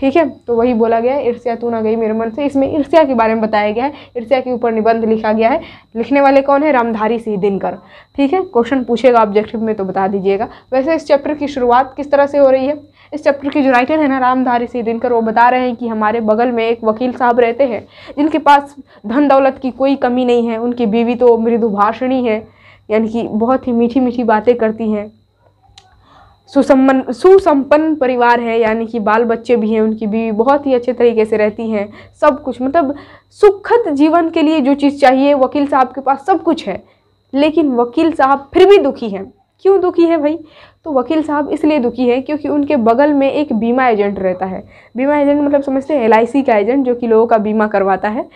ठीक है तो वही बोला गया है ईर्ष्या तू ना गई मेरे मन से इसमें ईर्ष्या के बारे में बताया गया है ईर्ष्या के ऊपर निबंध लिखा गया है लिखने वाले कौन है रामधारी सिंह दिनकर ठीक है क्वेश्चन पूछेगा ऑब्जेक्टिव में तो बता दीजिएगा वैसे इस चैप्टर की शुरुआत किस तरह से हो रही है इस चैप्टर के जो राइटर हैं ना रामधारी सिंह दिनकर वो बता रहे हैं कि हमारे बगल में एक वकील साहब रहते हैं जिनके पास धन दौलत की कोई कमी नहीं है उनकी बीवी तो मृदुभाषणी है यानी कि बहुत ही मीठी मीठी बातें करती हैं सुसम्पन सुसंपन्न परिवार है यानी कि बाल बच्चे भी हैं उनकी बीवी बहुत ही अच्छे तरीके से रहती हैं सब कुछ मतलब सुखद जीवन के लिए जो चीज़ चाहिए वकील साहब के पास सब कुछ है लेकिन वकील साहब फिर भी दुखी हैं क्यों दुखी है भाई तो वकील साहब इसलिए दुखी है क्योंकि उनके बगल में एक बीमा एजेंट रहता है बीमा एजेंट मतलब समझते हैं एल का एजेंट जो कि लोगों का बीमा करवाता है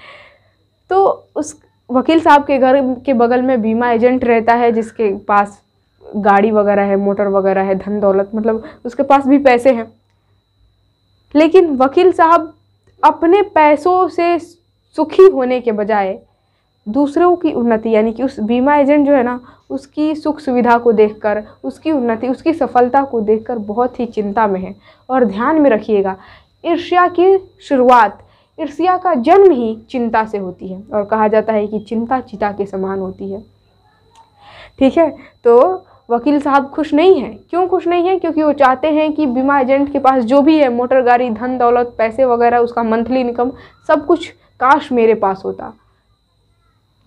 तो उस वकील साहब के घर के बगल में बीमा एजेंट रहता है जिसके पास गाड़ी वगैरह है मोटर वगैरह है धन दौलत मतलब उसके पास भी पैसे हैं लेकिन वकील साहब अपने पैसों से सुखी होने के बजाय दूसरों की उन्नति यानी कि उस बीमा एजेंट जो है ना उसकी सुख सुविधा को देखकर उसकी उन्नति उसकी सफलता को देखकर बहुत ही चिंता में है और ध्यान में रखिएगा ईर्ष्या की शुरुआत ईर्ष्या का जन्म ही चिंता से होती है और कहा जाता है कि चिंता चिता के समान होती है ठीक है तो वकील साहब खुश नहीं हैं क्यों खुश नहीं है क्योंकि वो चाहते हैं कि बीमा एजेंट के पास जो भी है मोटर गाड़ी धन दौलत पैसे वगैरह उसका मंथली इनकम सब कुछ काश मेरे पास होता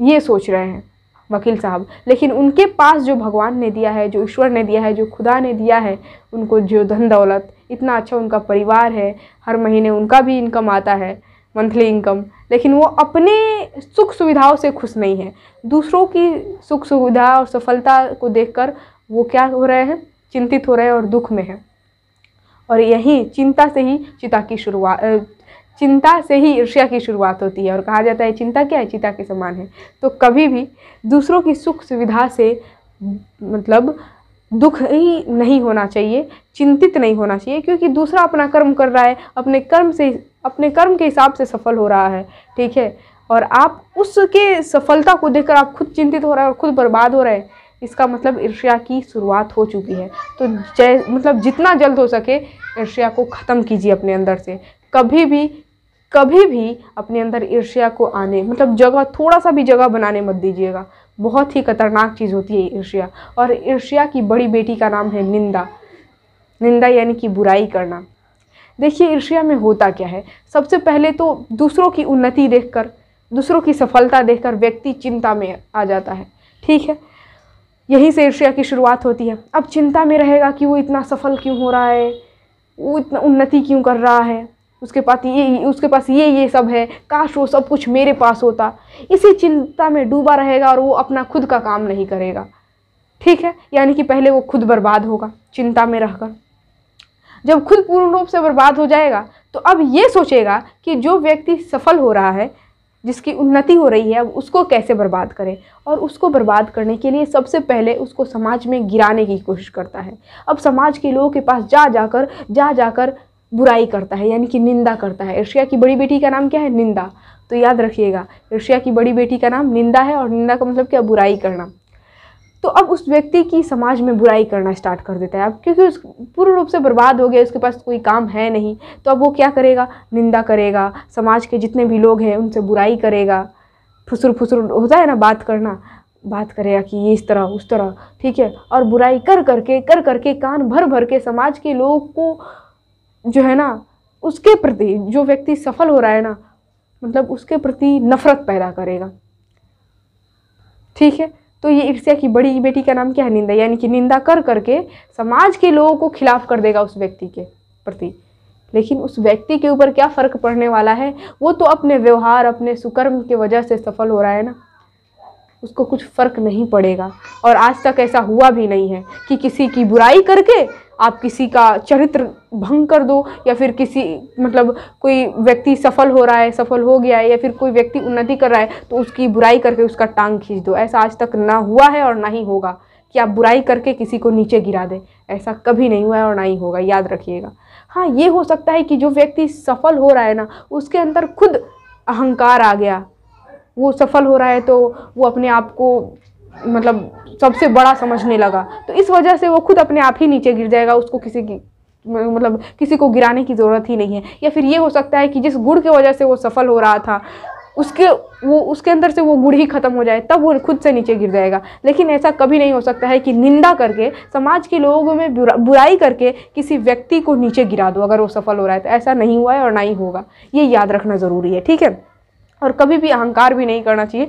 ये सोच रहे हैं वकील साहब लेकिन उनके पास जो भगवान ने दिया है जो ईश्वर ने दिया है जो खुदा ने दिया है उनको जो धन दौलत इतना अच्छा उनका परिवार है हर महीने उनका भी इनकम आता है मंथली इनकम लेकिन वो अपने सुख सुविधाओं से खुश नहीं है दूसरों की सुख सुविधा और सफलता को देखकर वो क्या हो रहे हैं चिंतित हो रहे हैं और दुख में है और यही चिंता से ही चिता की शुरुआत चिंता से ही ईर्ष्या की शुरुआत होती है और कहा जाता है चिंता क्या है चिता के समान है तो कभी भी दूसरों की सुख सुविधा से मतलब दुख ही नहीं होना चाहिए चिंतित नहीं होना चाहिए क्योंकि दूसरा अपना कर्म कर रहा है अपने कर्म से अपने कर्म के हिसाब से सफल हो रहा है ठीक है और आप उसके सफलता को देखकर आप खुद चिंतित हो रहे हैं और खुद बर्बाद हो रहे हैं इसका मतलब ईर्ष्या की शुरुआत हो चुकी है तो जय मतलब जितना जल्द हो सके ईर्ष्या को ख़त्म कीजिए अपने अंदर से कभी भी कभी भी अपने अंदर ईर्ष्या को आने मतलब जगह थोड़ा सा भी जगह बनाने मत दीजिएगा बहुत ही खतरनाक चीज़ होती है ईर्ष्या और ईर्ष्या की बड़ी बेटी का नाम है निंदा निंदा यानी कि बुराई करना देखिए ईर्ष्या में होता क्या है सबसे पहले तो दूसरों की उन्नति देखकर दूसरों की सफलता देखकर व्यक्ति चिंता में आ जाता है ठीक है यहीं से ईर्ष्या की शुरुआत होती है अब चिंता में रहेगा कि वो इतना सफल क्यों हो रहा है वो इतना उन्नति क्यों कर रहा है उसके पास ये उसके पास ये ये सब है काश वो सब कुछ मेरे पास होता इसी चिंता में डूबा रहेगा और वो अपना खुद का काम नहीं करेगा ठीक है यानी कि पहले वो खुद बर्बाद होगा चिंता में रहकर जब खुद पूर्ण रूप से बर्बाद हो जाएगा तो अब ये सोचेगा कि जो व्यक्ति सफल हो रहा है जिसकी उन्नति हो रही है अब उसको कैसे बर्बाद करें और उसको बर्बाद करने के लिए सबसे पहले उसको समाज में गिराने की कोशिश करता है अब समाज के लोगों के पास जा जाकर जा जाकर बुराई करता है यानी कि निंदा करता है ईर्ष्या की बड़ी बेटी का नाम क्या है निंदा तो याद रखिएगा ईर्ष्या की बड़ी बेटी का नाम निंदा है और निंदा का मतलब क्या बुराई करना तो अब उस व्यक्ति की समाज में बुराई करना स्टार्ट कर देता है अब क्योंकि उस पूर्ण रूप से बर्बाद हो गया उसके पास कोई काम है नहीं तो अब वो क्या करेगा निंदा करेगा समाज के जितने भी लोग हैं उनसे बुराई करेगा फुसुर फुसुर होता है ना बात करना बात करेगा कि ये इस तरह उस तरह ठीक है और बुराई कर करके कर करके कान भर भर के समाज के लोग को जो है ना उसके प्रति जो व्यक्ति सफल हो रहा है ना मतलब उसके प्रति नफरत पैदा करेगा ठीक है तो ये ईर्ष्या की बड़ी बेटी का नाम क्या है निंदा यानी कि निंदा कर करके समाज के लोगों को खिलाफ कर देगा उस व्यक्ति के प्रति लेकिन उस व्यक्ति के ऊपर क्या फ़र्क पड़ने वाला है वो तो अपने व्यवहार अपने सुकर्म के वजह से सफल हो रहा है ना उसको कुछ फ़र्क नहीं पड़ेगा और आज तक ऐसा हुआ भी नहीं है कि किसी की बुराई करके आप किसी का चरित्र भंग कर दो या फिर किसी मतलब कोई व्यक्ति सफल हो रहा है सफल हो गया है या फिर कोई व्यक्ति उन्नति कर रहा है तो उसकी बुराई करके उसका टांग खींच दो ऐसा आज तक ना हुआ है और ना ही होगा कि आप बुराई करके किसी को नीचे गिरा दें ऐसा कभी नहीं हुआ है और ना ही होगा याद रखिएगा हाँ ये हो सकता है कि जो व्यक्ति सफल हो रहा है ना उसके अंदर खुद अहंकार आ गया वो सफल हो रहा है तो वो अपने आप को मतलब सबसे बड़ा समझने लगा तो इस वजह से वो खुद अपने आप ही नीचे गिर जाएगा उसको किसी की मतलब किसी को गिराने की ज़रूरत ही नहीं है या फिर ये हो सकता है कि जिस गुड़ की वजह से वो सफल हो रहा था उसके वो उसके अंदर से वो गुड़ ही ख़त्म हो जाए तब वो खुद से नीचे गिर जाएगा लेकिन ऐसा कभी नहीं हो सकता है कि निंदा करके समाज के लोगों में बुरा, बुराई करके किसी व्यक्ति को नीचे गिरा दो अगर वो सफल हो रहा है तो ऐसा नहीं हुआ है और ना ही होगा ये याद रखना ज़रूरी है ठीक है और कभी भी अहंकार भी नहीं करना चाहिए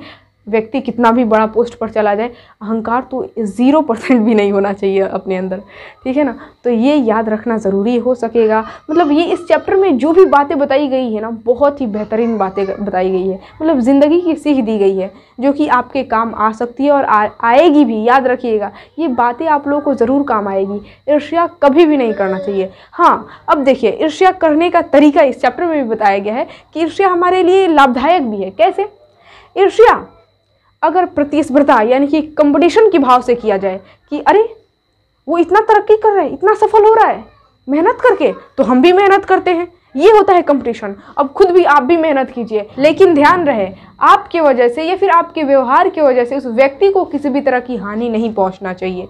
व्यक्ति कितना भी बड़ा पोस्ट पर चला जाए अहंकार तो ज़ीरो परसेंट भी नहीं होना चाहिए अपने अंदर ठीक है ना तो ये याद रखना ज़रूरी हो सकेगा मतलब ये इस चैप्टर में जो भी बातें बताई गई है ना बहुत ही बेहतरीन बातें बताई गई है मतलब ज़िंदगी की सीख दी गई है जो कि आपके काम आ सकती है और आ, आएगी भी याद रखिएगा ये बातें आप लोगों को ज़रूर काम आएगी ईर्ष्या कभी भी नहीं करना चाहिए हाँ अब देखिए ईर्ष्या करने का तरीका इस चैप्टर में भी बताया गया है कि ईर्ष्या हमारे लिए लाभदायक भी है कैसे ईर्ष्या अगर प्रतिस्पर्धा यानी कि कंपटीशन के भाव से किया जाए कि अरे वो इतना तरक्की कर रहा है इतना सफल हो रहा है मेहनत करके तो हम भी मेहनत करते हैं ये होता है कंपटीशन अब खुद भी आप भी मेहनत कीजिए लेकिन ध्यान रहे आपके वजह से या फिर आपके व्यवहार की वजह से उस व्यक्ति को किसी भी तरह की हानि नहीं पहुंचना चाहिए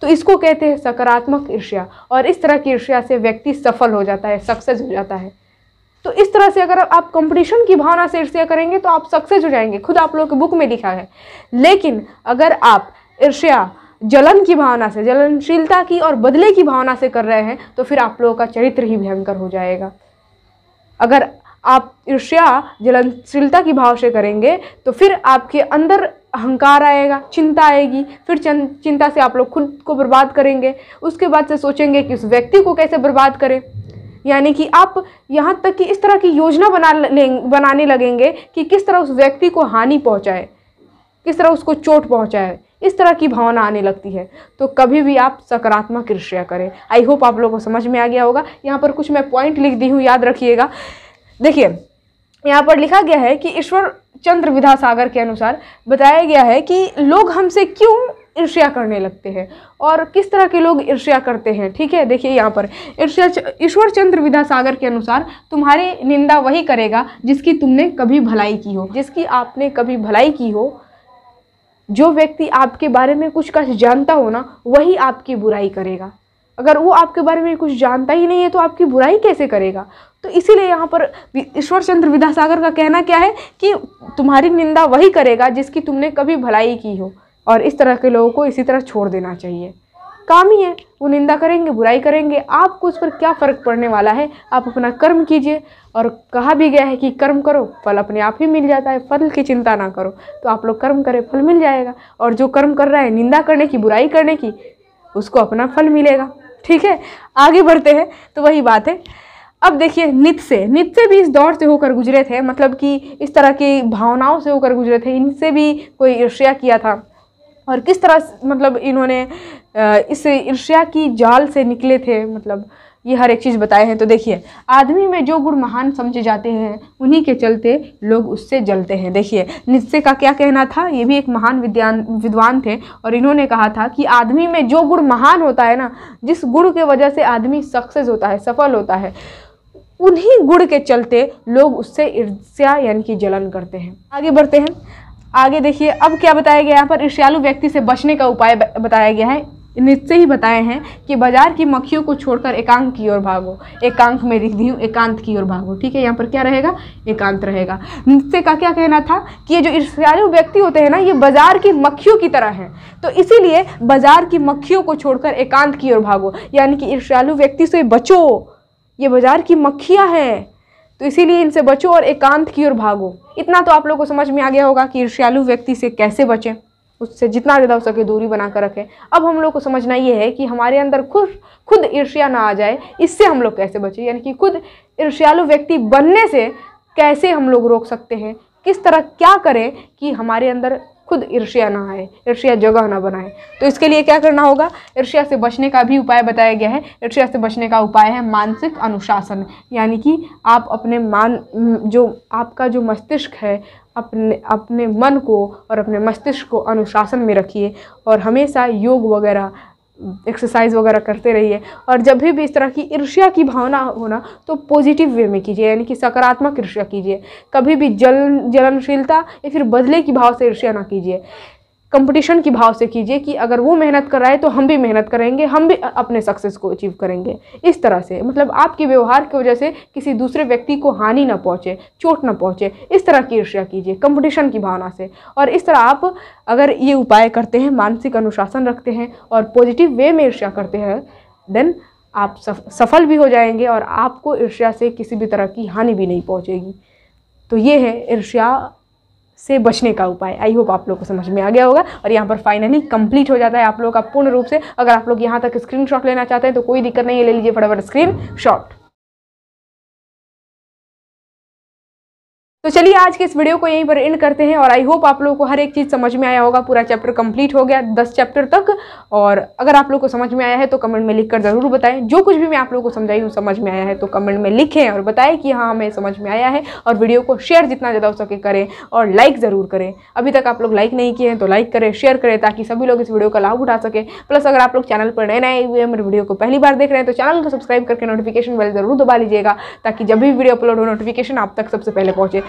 तो इसको कहते हैं सकारात्मक ईर्ष्या और इस तरह की ईर्ष्या से व्यक्ति सफल हो जाता है सक्सेस हो जाता है तो इस तरह से अगर आप कंपटीशन की भावना से ईर्ष्या करेंगे तो आप सक्सेस हो जाएंगे खुद आप लोगों के बुक में लिखा है लेकिन अगर आप ईर्ष्या जलन की भावना से जलनशीलता की और बदले की भावना से कर रहे हैं तो फिर आप लोगों का चरित्र ही भयंकर हो जाएगा अगर आप ईर्ष्या जलनशीलता की भाव से करेंगे तो फिर आपके अंदर अहंकार आएगा चिंता आएगी फिर चिंता से आप लोग खुद को बर्बाद करेंगे उसके बाद से सोचेंगे कि उस व्यक्ति को कैसे बर्बाद करें यानी कि आप यहाँ तक कि इस तरह की योजना बना लें बनाने लगेंगे कि किस तरह उस व्यक्ति को हानि पहुँचाए किस तरह उसको चोट पहुँचाए इस तरह की भावना आने लगती है तो कभी भी आप सकारात्मक कृष्या करें आई होप आप लोगों को समझ में आ गया होगा यहाँ पर कुछ मैं पॉइंट लिख दी हूँ याद रखिएगा देखिए यहाँ पर लिखा गया है कि ईश्वर चंद्र विधा सागर के अनुसार बताया गया है कि लोग हमसे क्यों ईर्ष्या करने लगते हैं और किस तरह के लोग ईर्ष्या करते हैं ठीक है देखिए यहाँ पर ईर्ष्या ईश्वर चंद्र विद्यासागर के अनुसार तुम्हारी निंदा वही करेगा जिसकी तुमने कभी भलाई की हो जिसकी आपने कभी भलाई की हो जो व्यक्ति आपके बारे में कुछ कुछ जानता हो ना वही आपकी बुराई करेगा अगर वो आपके बारे में कुछ जानता ही नहीं है तो आपकी बुराई कैसे करेगा तो इसीलिए यहाँ पर ईश्वर चंद्र विद्यासागर का कहना क्या है कि तुम्हारी निंदा वही करेगा जिसकी तुमने कभी भलाई की हो और इस तरह के लोगों को इसी तरह छोड़ देना चाहिए काम ही है वो निंदा करेंगे बुराई करेंगे आपको उस पर क्या फ़र्क पड़ने वाला है आप अपना कर्म कीजिए और कहा भी गया है कि कर्म करो फल अपने आप ही मिल जाता है फल की चिंता ना करो तो आप लोग कर्म करें फल मिल जाएगा और जो कर्म कर रहा है निंदा करने की बुराई करने की उसको अपना फल मिलेगा ठीक है आगे बढ़ते हैं तो वही बात है अब देखिए नित से नित से भी इस दौर से होकर गुजरे थे मतलब कि इस तरह की भावनाओं से होकर गुजरे थे इनसे भी कोई ईर्ष्या किया था और किस तरह मतलब इन्होंने इस ईर्ष्या की जाल से निकले थे मतलब ये हर एक चीज़ बताए हैं तो देखिए आदमी में जो गुण महान समझे जाते हैं उन्हीं के चलते लोग उससे जलते हैं देखिए निश्चय का क्या कहना था ये भी एक महान विद्वान विद्वान थे और इन्होंने कहा था कि आदमी में जो गुण महान होता है ना जिस गुण के वजह से आदमी सक्सेस होता है सफल होता है उन्हीं गुण के चलते लोग उससे ईर्ष्या यानी कि जलन करते हैं आगे बढ़ते हैं आगे देखिए अब क्या बताया गया यहाँ पर ईर्ष्यालु व्यक्ति से बचने का उपाय बताया गया है निश्चय ही बताए हैं कि बाजार की मक्खियों को छोड़कर एकांक की ओर भागो एकांक में रिख दी हूँ एकांत की ओर भागो ठीक है यहाँ पर क्या रहेगा एकांत रहेगा निश्चय का क्या कहना था कि ये जो ईर्ष्यालु व्यक्ति होते हैं ना ये बाजार की मक्खियों की तरह हैं तो इसीलिए बाजार की मक्खियों को छोड़कर एकांत की ओर भागो यानी कि ईर्ष्यालु व्यक्ति से बचो ये बाजार की मक्खियाँ हैं तो इसीलिए इनसे बचो और एकांत की ओर भागो इतना तो आप लोग को समझ में आ गया होगा कि ईर्ष्यालु व्यक्ति से कैसे बचें उससे जितना ज़्यादा हो सके दूरी बना कर रखें अब हम लोग को समझना ये है कि हमारे अंदर खुद खुद ईर्ष्या ना आ जाए इससे हम लोग कैसे बचें यानी कि खुद ईर्ष्यालु व्यक्ति बनने से कैसे हम लोग रोक सकते हैं किस तरह क्या करें कि हमारे अंदर खुद ईर्ष्या ना आए ईर्ष्या जगह ना बनाए तो इसके लिए क्या करना होगा ईर्ष्या से बचने का भी उपाय बताया गया है ईर्ष्या से बचने का उपाय है मानसिक अनुशासन यानी कि आप अपने मान जो आपका जो मस्तिष्क है अपने अपने मन को और अपने मस्तिष्क को अनुशासन में रखिए और हमेशा योग वगैरह एक्सरसाइज वगैरह करते रहिए और जब भी इस तरह की ईर्ष्या की भावना होना तो पॉजिटिव वे में कीजिए यानी कि सकारात्मक ईर्ष्या कीजिए कभी भी जल जलनशीलता या फिर बदले की भाव से ईर्ष्या ना कीजिए कंपटीशन की भाव से कीजिए कि अगर वो मेहनत कर रहा है तो हम भी मेहनत करेंगे हम भी अपने सक्सेस को अचीव करेंगे इस तरह से मतलब आपके व्यवहार की वजह से किसी दूसरे व्यक्ति को हानि ना पहुँचे चोट ना पहुँचे इस तरह की ईर्ष्या कीजिए कंपटीशन की भावना से और इस तरह आप अगर ये उपाय करते हैं मानसिक अनुशासन रखते हैं और पॉजिटिव वे में ईर्ष्या करते हैं देन आप सफल भी हो जाएंगे और आपको ईर्ष्या से किसी भी तरह की हानि भी नहीं पहुँचेगी तो ये है ईर्ष्या से बचने का उपाय आई होप आप लोग को समझ में आ गया होगा और यहाँ पर फाइनली कंप्लीट हो जाता है आप लोग का पूर्ण रूप से अगर आप लोग यहाँ तक स्क्रीनशॉट लेना चाहते हैं तो कोई दिक्कत नहीं है ले लीजिए फटाफट स्क्रीन शॉट तो चलिए आज के इस वीडियो को यहीं पर एंड करते हैं और आई होप आप लोगों को हर एक चीज़ समझ में आया होगा पूरा चैप्टर कंप्लीट हो गया दस चैप्टर तक और अगर आप लोग को समझ में आया है तो कमेंट में लिखकर ज़रूर बताएं जो कुछ भी मैं आप लोगों को समझाई हूँ समझ में आया है तो कमेंट में लिखें और बताएं कि हाँ हमें समझ में आया है और वीडियो को शेयर जितना ज़्यादा हो सके करें और लाइक ज़रूर करें अभी तक आप लोग लाइक नहीं किए हैं तो लाइक करें शेयर करें ताकि सभी लोग इस वीडियो का लाभ उठा सकें प्लस अगर आप लोग चैनल पर नए नए हुए मेरे वीडियो को पहली बार देख रहे हैं तो चैनल को सब्सक्राइब करके नोटिफिकेशन बेल ज़रूर दबा लीजिएगा ताकि जब भी वीडियो अपलोड हो नोटिफिकेशन आप तक सबसे पहले पहुँचे